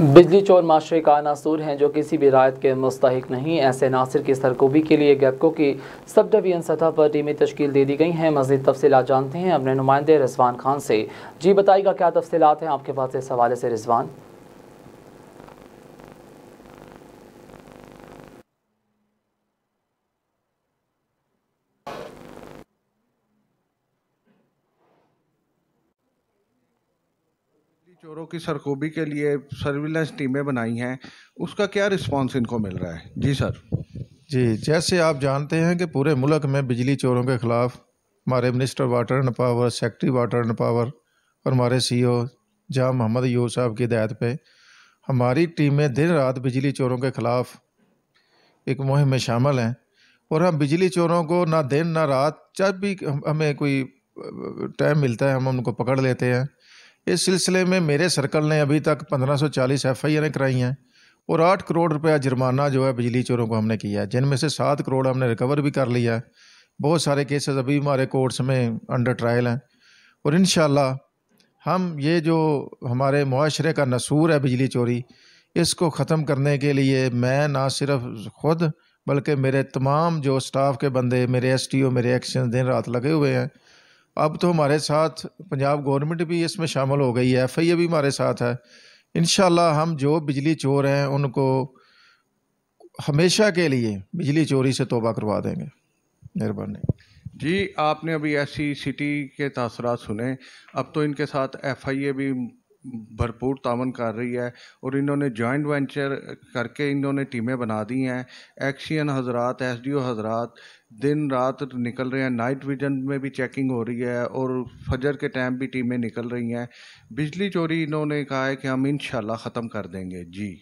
बिजली चोर माशरे का नासूर हैं जो किसी भी रायत के मुस्तक नहीं ऐसे नासिर की सरकोबी के लिए गैपको की सब डिवीजन सतह पर टीमें तश्ल दे दी गई हैं मजीद तफसीत जानते हैं अपने नुमाइंदे रिजवान खान से जी बताइएगा क्या तफसीत हैं आपके पास इस हवाले से रिजवान चोरों की सरकोबी के लिए सर्विलेंस टीमें बनाई हैं उसका क्या रिस्पांस इनको मिल रहा है जी सर जी जैसे आप जानते हैं कि पूरे मुल्क में बिजली चोरों के ख़िलाफ़ हमारे minister water and power secretary water and power और हमारे सी ओ मोहम्मद यू साहब की हिदायत पे हमारी टीमें दिन रात बिजली चोरों के ख़िलाफ़ एक मुहिम में शामिल हैं और हम बिजली चोरों को ना दिन ना रात जब भी हमें कोई टाइम मिलता है हम उनको पकड़ लेते हैं इस सिलसिले में मेरे सर्कल ने अभी तक 1540 चालीस कराई हैं और आठ करोड़ रुपया जुर्माना जो है बिजली चोरों को हमने किया है जिनमें से सात करोड़ हमने रिकवर भी कर लिया है बहुत सारे केसेस अभी हमारे कोर्ट्स में अंडर ट्रायल हैं और इन हम ये जो हमारे माशरे का नसूर है बिजली चोरी इसको ख़त्म करने के लिए मैं ना सिर्फ ख़ुद बल्कि मेरे तमाम जो स्टाफ के बंदे मेरे एस टी ओ मेरे एक्शन दिन रात लगे हुए हैं अब तो हमारे साथ पंजाब गवर्नमेंट भी इसमें शामिल हो गई है एफ आई ए भी हमारे साथ है इन हम जो बिजली चोर हैं उनको हमेशा के लिए बिजली चोरी से तोबा करवा देंगे मेहरबानी जी आपने अभी ऐसी सिटी के तसरा सुने अब तो इनके साथ एफ आई ए भी भरपूर तावन कर रही है और इन्होंने जॉइंट वेंचर करके इन्होंने टीमें बना दी हैं एक्शियन हजरात एस डी ओ हजरात दिन रात निकल रहे हैं नाइट विजन में भी चेकिंग हो रही है और फजर के टाइम भी टीमें निकल रही हैं बिजली चोरी इन्होंने कहा है कि हम इन ख़त्म कर देंगे जी